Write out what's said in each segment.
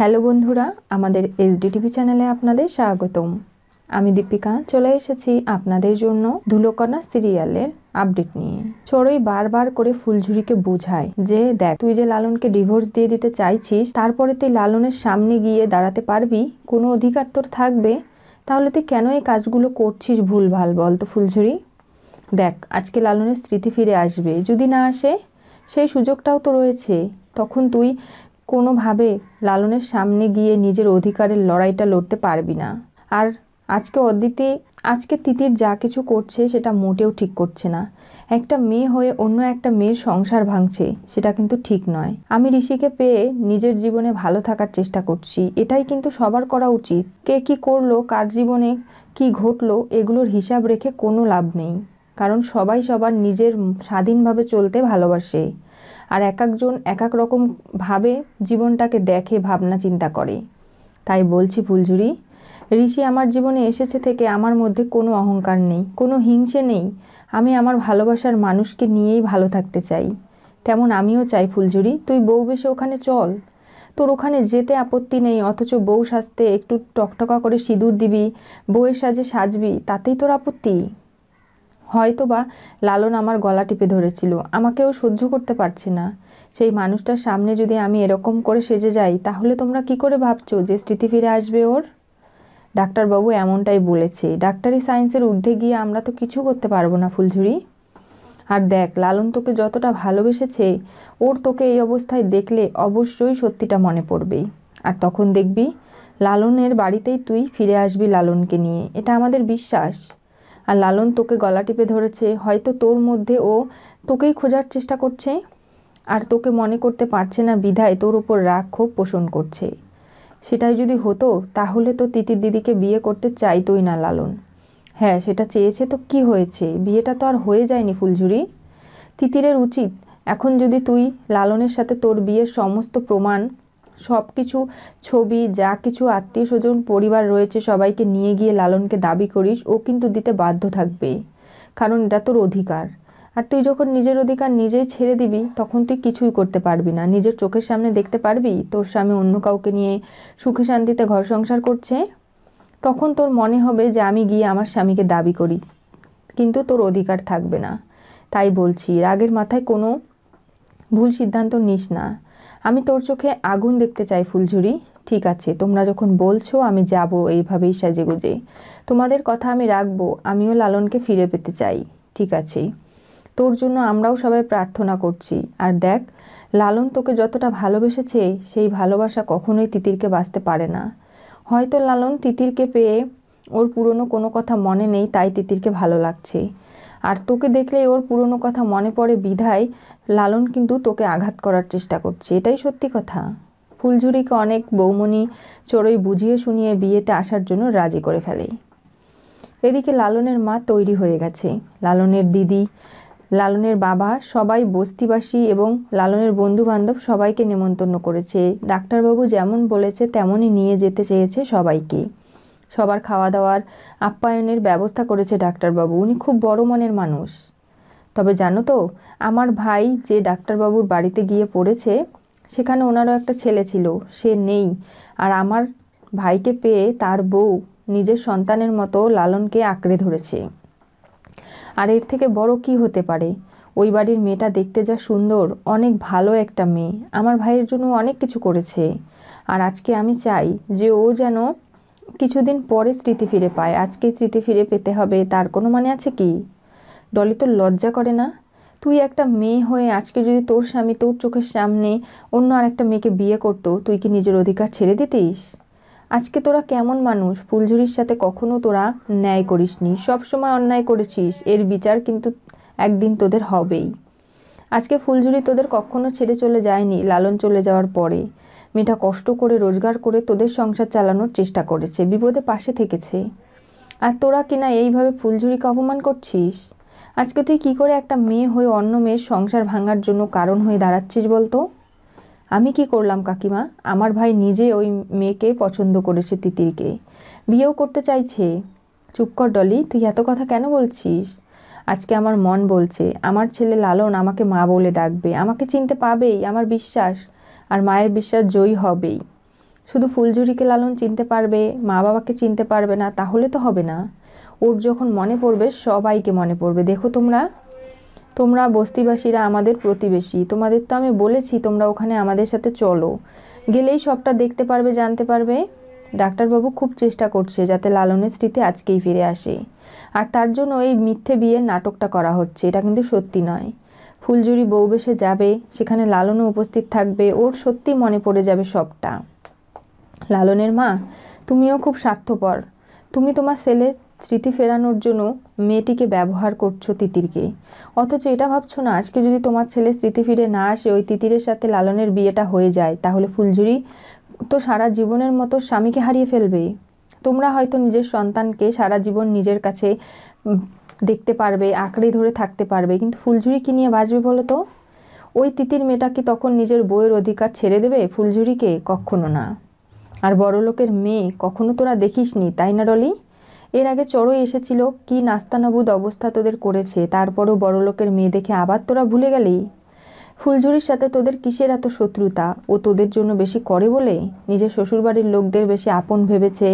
hello বন্ধুরা আমাদের SDTV চ্যানেলে আপনাদের স্বাগতম আমি দীপিকা চলে এসেছি আপনাদের জন্য ধুলোকণা সিরিয়ালের আপডেট নিয়ে চড়ই বারবার করে ফুলঝুরিকে বোঝায় যে দেখ তুই যে লালনকে ডিভোর্স দিয়ে দিতে চাইছিস তারপরে তুই লালনের সামনে গিয়ে দাঁড়াতে পারবি কোনো অধিকার তোর থাকবে তাহলে তুই কেন এই কাজগুলো করছিস ভুল ভাল বল তো ফুলঝুরি দেখ আজকে লালনের স্মৃতি ফিরে আসবে যদি না আসে সেই সুযোগটাও তো রয়েছে তখন তুই কোনোভাবে লালনের সামনে গিয়ে নিজের অধিকারের লড়াইটা লড়তে পারবি না আর আজকে অদিতি আজকে তিতির যা কিছু করছে সেটা মোটেও ঠিক করছে না একটা মেয়ে হয়ে অন্য একটা মেয়ের সংসার ভাঙছে সেটা কিন্তু ঠিক নয় আমি ঋষিকে পেয়ে নিজের জীবনে ভালো থাকার চেষ্টা করছি এটাই কিন্তু সবার করা উচিত কে কি করলো কার জীবনে কি ঘটলো এগুলোর হিসাব রেখে কোনো লাভ নেই কারণ সবাই সবার নিজের স্বাধীনভাবে চলতে ভালোবাসে আর এক একজন এক এক রকমভাবে জীবনটাকে দেখে ভাবনা চিন্তা করে তাই বলছি ফুলঝুরি ঋষি আমার জীবনে এসেছে থেকে আমার মধ্যে কোনো অহংকার নেই কোনো হিংসে নেই আমি আমার ভালোবাসার মানুষকে নিয়েই ভালো থাকতে চাই তেমন আমিও চাই ফুলঝুরি তুই বউ বেশে ওখানে চল তোর ওখানে যেতে আপত্তি নেই অথচ বউ সাজতে একটু টকটকা করে সিঁদুর দিবি বউয়ের সাজে সাজবি তাতেই তোর আপত্তি হয়তোবা লালন আমার গলা টিপে ধরেছিল আমাকেও সহ্য করতে পারছে না সেই মানুষটার সামনে যদি আমি এরকম করে সেজে যাই তাহলে তোমরা কি করে ভাবছো যে স্মৃতি ফিরে আসবে ওর ডাক্তারবাবু এমনটাই বলেছে ডাক্তারি সায়েন্সের ঊর্ধ্বে গিয়ে আমরা তো কিছু করতে পারবো না ফুলঝুরি আর দেখ লালন তোকে যতটা ভালোবেসেছে ওর তোকে এই অবস্থায় দেখলে অবশ্যই সত্যিটা মনে পড়বেই আর তখন দেখবি লালনের বাড়িতেই তুই ফিরে আসবি লালনকে নিয়ে এটা আমাদের বিশ্বাস আর লালন তোকে গলা টিপে ধরেছে হয়তো তোর মধ্যে ও তোকেই খোঁজার চেষ্টা করছে আর তোকে মনে করতে পারছে না বিধায় তোর উপর রাগ ক্ষোভ পোষণ করছে সেটাই যদি হতো তাহলে তো তিতির দিদিকে বিয়ে করতে চাইতই না লালন হ্যাঁ সেটা চেয়েছে তো কি হয়েছে বিয়েটা তো আর হয়ে যায়নি ফুলঝুরি তিতিরের উচিত এখন যদি তুই লালনের সাথে তোর বিয়ের সমস্ত প্রমাণ সব কিছু ছবি যা কিছু আত্মীয় স্বজন পরিবার রয়েছে সবাইকে নিয়ে গিয়ে লালনকে দাবি করিস ও কিন্তু দিতে বাধ্য থাকবে কারণ এটা তোর অধিকার আর তুই যখন নিজের অধিকার নিজেই ছেড়ে দিবি তখন তুই কিছুই করতে পারবি না নিজের চোখের সামনে দেখতে পারবি তোর স্বামী অন্য কাউকে নিয়ে সুখে শান্তিতে ঘর সংসার করছে তখন তোর মনে হবে যে আমি গিয়ে আমার স্বামীকে দাবি করি কিন্তু তোর অধিকার থাকবে না তাই বলছি রাগের মাথায় কোনো ভুল সিদ্ধান্ত নিস না আমি তোর চোখে আগুন দেখতে চাই ফুলঝুরি ঠিক আছে তোমরা যখন বলছো আমি যাব এইভাবেই সাজে গুজে তোমাদের কথা আমি রাখবো আমিও লালনকে ফিরে পেতে চাই ঠিক আছে তোর জন্য আমরাও সবাই প্রার্থনা করছি আর দেখ লালন তোকে যতটা ভালোবেসেছে সেই ভালোবাসা কখনোই তিতিরকে বাঁচতে পারে না হয়তো লালন তিতিরকে পেয়ে ওর পুরনো কোনো কথা মনে নেই তাই তিতিরকে ভালো লাগছে আর তোকে দেখলে ওর পুরনো কথা মনে পড়ে বিধায় লালন কিন্তু তোকে আঘাত করার চেষ্টা করছে এটাই সত্যি কথা ফুলঝুরিকে অনেক বৌমনি চড়ই বুঝিয়ে শুনিয়ে বিয়েতে আসার জন্য রাজি করে ফেলে এদিকে লালনের মা তৈরি হয়ে গেছে লালনের দিদি লালনের বাবা সবাই বস্তিবাসী এবং লালনের বন্ধুবান্ধব সবাইকে নেমন্তন্ন করেছে ডাক্তারবাবু যেমন বলেছে তেমনই নিয়ে যেতে চেয়েছে সবাইকে সবার খাওয়া দাওয়ার আপ্যায়নের ব্যবস্থা করেছে ডাক্তারবাবু উনি খুব বড় মনের মানুষ তবে জানো তো আমার ভাই যে ডাক্তারবাবুর বাড়িতে গিয়ে পড়েছে সেখানে ওনারও একটা ছেলে ছিল সে নেই আর আমার ভাইকে পেয়ে তার বউ নিজের সন্তানের মতো লালনকে আঁকড়ে ধরেছে আর এর থেকে বড় কি হতে পারে ওই বাড়ির মেয়েটা দেখতে যা সুন্দর অনেক ভালো একটা মেয়ে আমার ভাইয়ের জন্য অনেক কিছু করেছে আর আজকে আমি চাই যে ও যেন কিছুদিন পরে স্মৃতি ফিরে পায় আজকে স্মৃতি ফিরে পেতে হবে তার কোনো মানে আছে কি ডলি তো লজ্জা করে না তুই একটা মেয়ে হয়ে আজকে যদি তোর স্বামী তোর চোখের সামনে অন্য আর একটা মেয়েকে বিয়ে করতো তুই কি নিজের অধিকার ছেড়ে দিতিস আজকে তোরা কেমন মানুষ ফুলঝুরির সাথে কখনো তোরা ন্যায় করিসনি সবসময় অন্যায় করেছিস এর বিচার কিন্তু একদিন তোদের হবেই আজকে ফুলঝুরি তোদের কখনো ছেড়ে চলে যায়নি লালন চলে যাওয়ার পরে মেয়েটা কষ্ট করে রোজগার করে তোদের সংসার চালানোর চেষ্টা করেছে বিপদে পাশে থেকেছে আর তোরা কিনা এইভাবে ফুলঝুরিকে অপমান করছিস আজকে তুই কি করে একটা মেয়ে হয়ে অন্য মেয়ের সংসার ভাঙার জন্য কারণ হয়ে দাঁড়াচ্ছিস বলতো আমি কি করলাম কাকিমা আমার ভাই নিজে ওই মেয়েকে পছন্দ করেছে তিতিরকে বিয়েও করতে চাইছে চুপ কর ডলি তুই এত কথা কেন বলছিস আজকে আমার মন বলছে আমার ছেলে লালন আমাকে মা বলে ডাকবে আমাকে চিনতে পাবেই আমার বিশ্বাস আর মায়ের বিশ্বাস জয়ী হবেই শুধু ফুলঝুরিকে লালন চিনতে পারবে মা বাবাকে চিনতে পারবে না তাহলে তো হবে না ওর যখন মনে পড়বে সবাইকে মনে পড়বে দেখো তোমরা তোমরা বস্তিবাসীরা আমাদের প্রতিবেশী তোমাদের তো আমি বলেছি তোমরা ওখানে আমাদের সাথে চলো গেলেই সবটা দেখতে পারবে জানতে পারবে ডাক্তারবাবু খুব চেষ্টা করছে যাতে লালনের স্মৃতি আজকেই ফিরে আসে আর তার জন্য এই মিথ্যে বিয়ের নাটকটা করা হচ্ছে এটা কিন্তু সত্যি নয় ফুলজুরি বউবেশে যাবে সেখানে লালনও উপস্থিত থাকবে ওর সত্যি মনে পড়ে যাবে সবটা লালনের মা তুমিও খুব স্বার্থপর তুমি তোমার ছেলে স্মৃতি ফেরানোর জন্য মেয়েটিকে ব্যবহার করছো তিতিরকে অথচ এটা ভাবছো না আজকে যদি তোমার ছেলে স্মৃতি ফিরে না আসে ওই তিতিরের সাথে লালনের বিয়েটা হয়ে যায় তাহলে ফুলঝুরি তো সারা জীবনের মতো স্বামীকে হারিয়ে ফেলবে তোমরা হয়তো নিজের সন্তানকে সারা জীবন নিজের কাছে দেখতে পারবে আঁকড়ে ধরে থাকতে পারবে কিন্তু ফুলঝুরি কি নিয়ে বাঁচবে বলো তো ওই তিতির মেয়েটা কি তখন নিজের বইয়ের অধিকার ছেড়ে দেবে ফুলঝুরিকে কখনো না আর লোকের মেয়ে কখনো তোরা দেখিসনি তাই না ডলি এর আগে চড়ই এসেছিল কি নাস্তানাবুদ অবস্থা তোদের করেছে তারপরও লোকের মেয়ে দেখে আবার তোরা ভুলে গেলেই ফুলঝুরির সাথে তোদের কিসের এত শত্রুতা ও তোদের জন্য বেশি করে বলে নিজের শ্বশুরবাড়ির লোকদের বেশি আপন ভেবেছে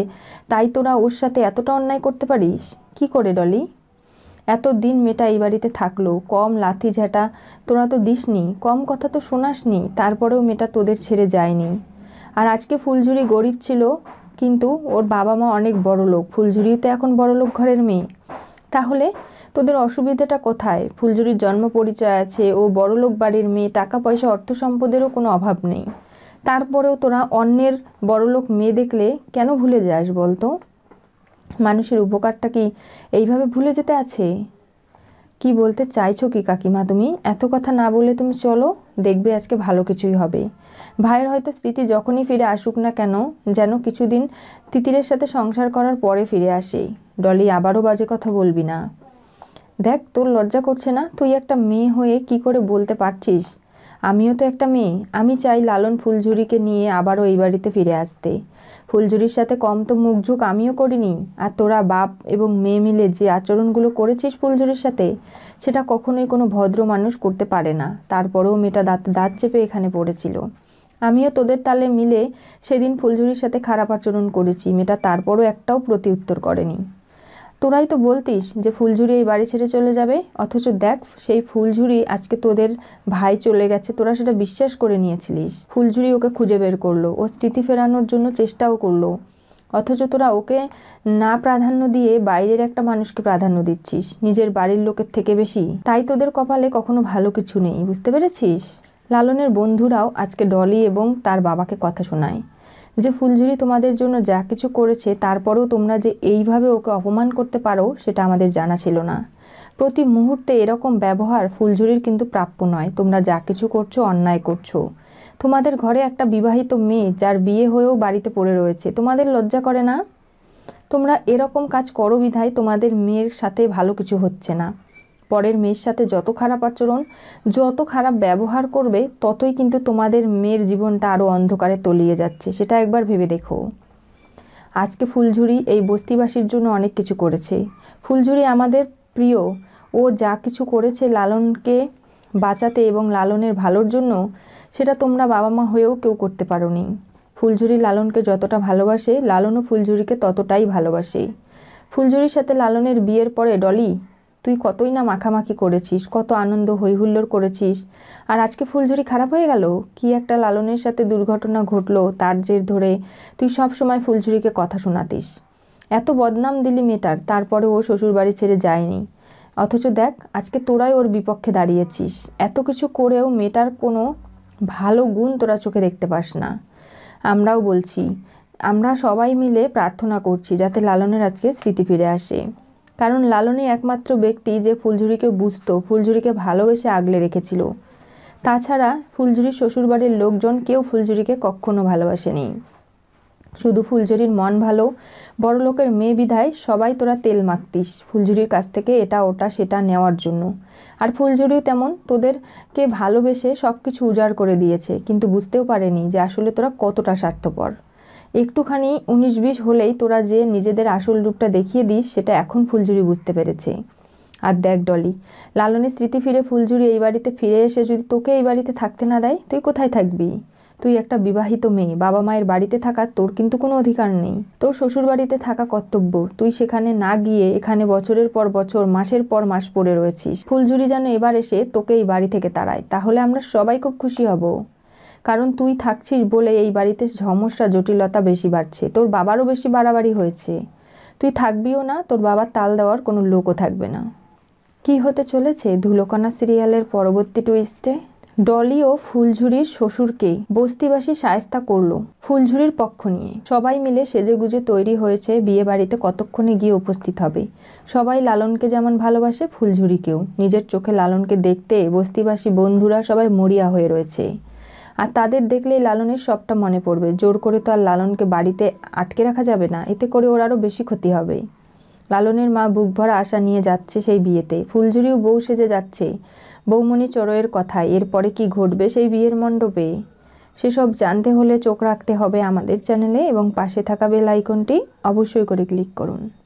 তাই তোরা ওর সাথে এতটা অন্যায় করতে পারিস কি করে ডলি এত দিন মেয়েটা এই বাড়িতে থাকলো কম লাথি ঝাঁটা তোরা তো দিসনি কম কথা তো শোনাসনি তারপরেও মেয়েটা তোদের ছেড়ে যায়নি আর আজকে ফুলঝুরি গরিব ছিল কিন্তু ওর বাবা মা অনেক বড় লোক ফুলঝুরিও তো এখন বড় লোক ঘরের মেয়ে তাহলে তোদের অসুবিধাটা কোথায় ফুলঝুরির জন্ম পরিচয় আছে ও বড়লোক বাড়ির মেয়ে টাকা পয়সা অর্থ সম্পদেরও কোনো অভাব নেই তারপরেও তোরা অন্যের বড়লোক মেয়ে দেখলে কেন ভুলে যাস বলতো মানুষের উপকারটা কি এইভাবে ভুলে যেতে আছে কি বলতে চাইছো কি কাকিমা তুমি এত কথা না বলে তুমি চলো দেখবে আজকে ভালো কিছুই হবে ভাইয়ের হয়তো স্মৃতি যখনই ফিরে আসুক না কেন যেন কিছুদিন তিতিরের সাথে সংসার করার পরে ফিরে আসে ডলি আবারও বাজে কথা বলবি না দেখ তোর লজ্জা করছে না তুই একটা মেয়ে হয়ে কি করে বলতে পারছিস আমিও তো একটা মেয়ে আমি চাই লালন ফুলঝুরিকে নিয়ে আবারও এই বাড়িতে ফিরে আসতে ফুলঝুরির সাথে কম তো মুখঝুক আমিও করিনি আর তোরা বাপ এবং মেয়ে মিলে যে আচরণগুলো করেছিস ফুলঝুরির সাথে সেটা কখনোই কোনো ভদ্র মানুষ করতে পারে না তারপরেও মেয়েটা দাঁত দাঁত চেপে এখানে পড়েছিল আমিও তোদের তালে মিলে সেদিন ফুলঝুরির সাথে খারাপ আচরণ করেছি মেয়েটা তারপরও একটাও প্রতি উত্তর করেনি তোরাই তো বলতিস যে ফুলঝুরি এই বাড়ি ছেড়ে চলে যাবে অথচ দেখ সেই ফুলঝুরি আজকে তোদের ভাই চলে গেছে তোরা সেটা বিশ্বাস করে নিয়েছিলিস ফুলঝুরি ওকে খুঁজে বের করলো ও স্মৃতি ফেরানোর জন্য চেষ্টাও করলো অথচ তোরা ওকে না প্রাধান্য দিয়ে বাইরের একটা মানুষকে প্রাধান্য দিচ্ছিস নিজের বাড়ির লোকের থেকে বেশি তাই তোদের কপালে কখনো ভালো কিছু নেই বুঝতে পেরেছিস লালনের বন্ধুরাও আজকে ডলি এবং তার বাবাকে কথা শোনায় যে ফুলঝুরি তোমাদের জন্য যা কিছু করেছে তারপরেও তোমরা যে এইভাবে ওকে অপমান করতে পারো সেটা আমাদের জানা ছিল না প্রতি মুহূর্তে এরকম ব্যবহার ফুলঝুরির কিন্তু প্রাপ্য নয় তোমরা যা কিছু করছো অন্যায় করছো তোমাদের ঘরে একটা বিবাহিত মেয়ে যার বিয়ে হয়েও বাড়িতে পড়ে রয়েছে তোমাদের লজ্জা করে না তোমরা এরকম কাজ করো বিধায় তোমাদের মেয়ের সাথে ভালো কিছু হচ্ছে না পরের মেয়ের সাথে যত খারাপ আচরণ যত খারাপ ব্যবহার করবে ততই কিন্তু তোমাদের মেয়ের জীবনটা আরও অন্ধকারে তলিয়ে যাচ্ছে সেটা একবার ভেবে দেখো আজকে ফুলঝুরি এই বস্তিবাসীর জন্য অনেক কিছু করেছে ফুলঝুরি আমাদের প্রিয় ও যা কিছু করেছে লালনকে বাঁচাতে এবং লালনের ভালোর জন্য সেটা তোমরা বাবা মা হয়েও কেউ করতে পারো নি ফুলঝুরি লালনকে যতটা ভালোবাসে লালনও ফুলঝুরিকে ততটাই ভালোবাসে ফুলঝুরির সাথে লালনের বিয়ের পরে ডলি তুই কতই না মাখামাখি করেছিস কত আনন্দ হৈহুল্লোর করেছিস আর আজকে ফুলঝুরি খারাপ হয়ে গেল কি একটা লালনের সাথে দুর্ঘটনা ঘটলো তার জের ধরে তুই সব সময় ফুলঝুরিকে কথা শোনাতিস এত বদনাম দিলি মেটার তারপরে ও শ্বশুরবাড়ি ছেড়ে যায়নি অথচ দেখ আজকে তোরাই ওর বিপক্ষে দাঁড়িয়েছিস এত কিছু করেও মেয়েটার কোনো ভালো গুণ তোরা চোখে দেখতে পাস না আমরাও বলছি আমরা সবাই মিলে প্রার্থনা করছি যাতে লালনের আজকে স্মৃতি ফিরে আসে কারণ লালনই একমাত্র ব্যক্তি যে ফুলঝুরিকে বুঝত ফুলঝুরিকে ভালোবেসে আগলে রেখেছিল তাছাড়া ফুলঝুরির শ্বশুরবাড়ির লোকজন কেউ ফুলঝুরিকে কখনো ভালোবাসেনি শুধু ফুলঝুরির মন ভালো বড় লোকের মেয়ে বিধায় সবাই তোরা তেল মাখতিস ফুলঝুরির কাছ থেকে এটা ওটা সেটা নেওয়ার জন্য আর ফুলঝুরিও তেমন তোদেরকে ভালোবেসে সব কিছু উজাড় করে দিয়েছে কিন্তু বুঝতেও পারেনি যে আসলে তোরা কতটা স্বার্থপর একটুখানি উনিশ বিশ হলেই তোরা যে নিজেদের আসল রূপটা দেখিয়ে দিস সেটা এখন ফুলঝুরি বুঝতে পেরেছে আর দেখ ডলি লালনের স্মৃতি ফিরে ফুলঝুরি এই বাড়িতে ফিরে এসে যদি তোকে এই বাড়িতে থাকতে না দেয় তুই কোথায় থাকবি তুই একটা বিবাহিত মেয়ে বাবা মায়ের বাড়িতে থাকা তোর কিন্তু কোনো অধিকার নেই তোর শ্বশুর বাড়িতে থাকা কর্তব্য তুই সেখানে না গিয়ে এখানে বছরের পর বছর মাসের পর মাস পড়ে রয়েছিস ফুলঝুরি যেন এবার এসে তোকে এই বাড়ি থেকে তাড়ায় তাহলে আমরা সবাই খুব খুশি হব কারণ তুই থাকছিস বলে এই বাড়িতে সমস্যা জটিলতা বেশি বাড়ছে তোর বাবারও বেশি বাড়াবাড়ি হয়েছে তুই থাকবিও না তোর বাবার তাল দেওয়ার কোনো লোকও থাকবে না কি হতে চলেছে ধুলোকণা সিরিয়ালের পরবর্তী টুইস্টে ডলি ও ফুলঝুরির শ্বশুরকে বস্তিবাসী সায়স্তা করল ফুলঝুরির পক্ষ নিয়ে সবাই মিলে সেজেগুজে তৈরি হয়েছে বিয়ে বাড়িতে কতক্ষণে গিয়ে উপস্থিত হবে সবাই লালনকে যেমন ভালোবাসে ফুলঝুরিকেও নিজের চোখে লালনকে দেখতে বস্তিবাসী বন্ধুরা সবাই মরিয়া হয়ে রয়েছে আর তাদের দেখলেই লালনের সবটা মনে পড়বে জোর করে তো আর লালনকে বাড়িতে আটকে রাখা যাবে না এতে করে ওর আরও বেশি ক্ষতি হবে লালনের মা বুক ভরা আশা নিয়ে যাচ্ছে সেই বিয়েতে ফুলঝুরিও বউ সেজে যাচ্ছে বৌমণি চড়য়ের কথায় এরপরে কি ঘটবে সেই বিয়ের মণ্ডপে সেসব জানতে হলে চোখ রাখতে হবে আমাদের চ্যানেলে এবং পাশে থাকা বেল আইকনটি অবশ্যই করে ক্লিক করুন